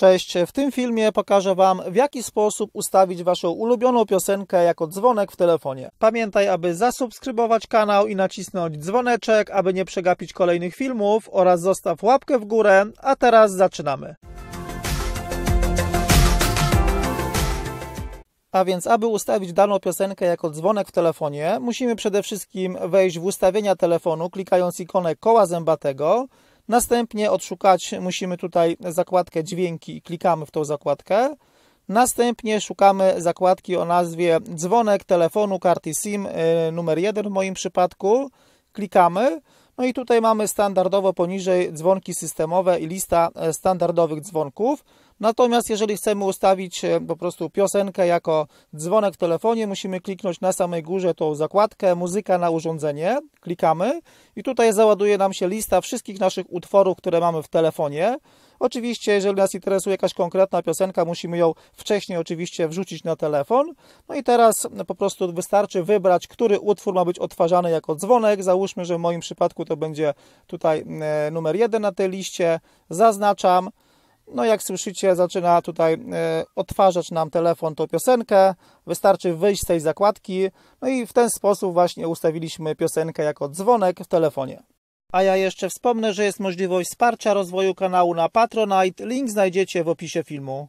Cześć, w tym filmie pokażę Wam, w jaki sposób ustawić Waszą ulubioną piosenkę jako dzwonek w telefonie. Pamiętaj, aby zasubskrybować kanał i nacisnąć dzwoneczek, aby nie przegapić kolejnych filmów oraz zostaw łapkę w górę, a teraz zaczynamy. A więc, aby ustawić daną piosenkę jako dzwonek w telefonie, musimy przede wszystkim wejść w ustawienia telefonu, klikając ikonę koła zębatego, Następnie odszukać musimy tutaj zakładkę dźwięki i klikamy w tą zakładkę. Następnie szukamy zakładki o nazwie dzwonek telefonu karty SIM y, numer 1 w moim przypadku. Klikamy. No i tutaj mamy standardowo poniżej dzwonki systemowe i lista y, standardowych dzwonków. Natomiast jeżeli chcemy ustawić e, po prostu piosenkę jako dzwonek w telefonie, musimy kliknąć na samej górze tą zakładkę muzyka na urządzenie, klikamy i tutaj załaduje nam się lista wszystkich naszych utworów, które mamy w telefonie. Oczywiście, jeżeli nas interesuje jakaś konkretna piosenka, musimy ją wcześniej oczywiście wrzucić na telefon. No i teraz e, po prostu wystarczy wybrać, który utwór ma być odtwarzany jako dzwonek. Załóżmy, że w moim przypadku to będzie tutaj e, numer jeden na tej liście. Zaznaczam. No jak słyszycie, zaczyna tutaj e, odtwarzać nam telefon tą piosenkę. Wystarczy wyjść z tej zakładki. No i w ten sposób właśnie ustawiliśmy piosenkę jako dzwonek w telefonie. A ja jeszcze wspomnę, że jest możliwość wsparcia rozwoju kanału na Patronite. Link znajdziecie w opisie filmu.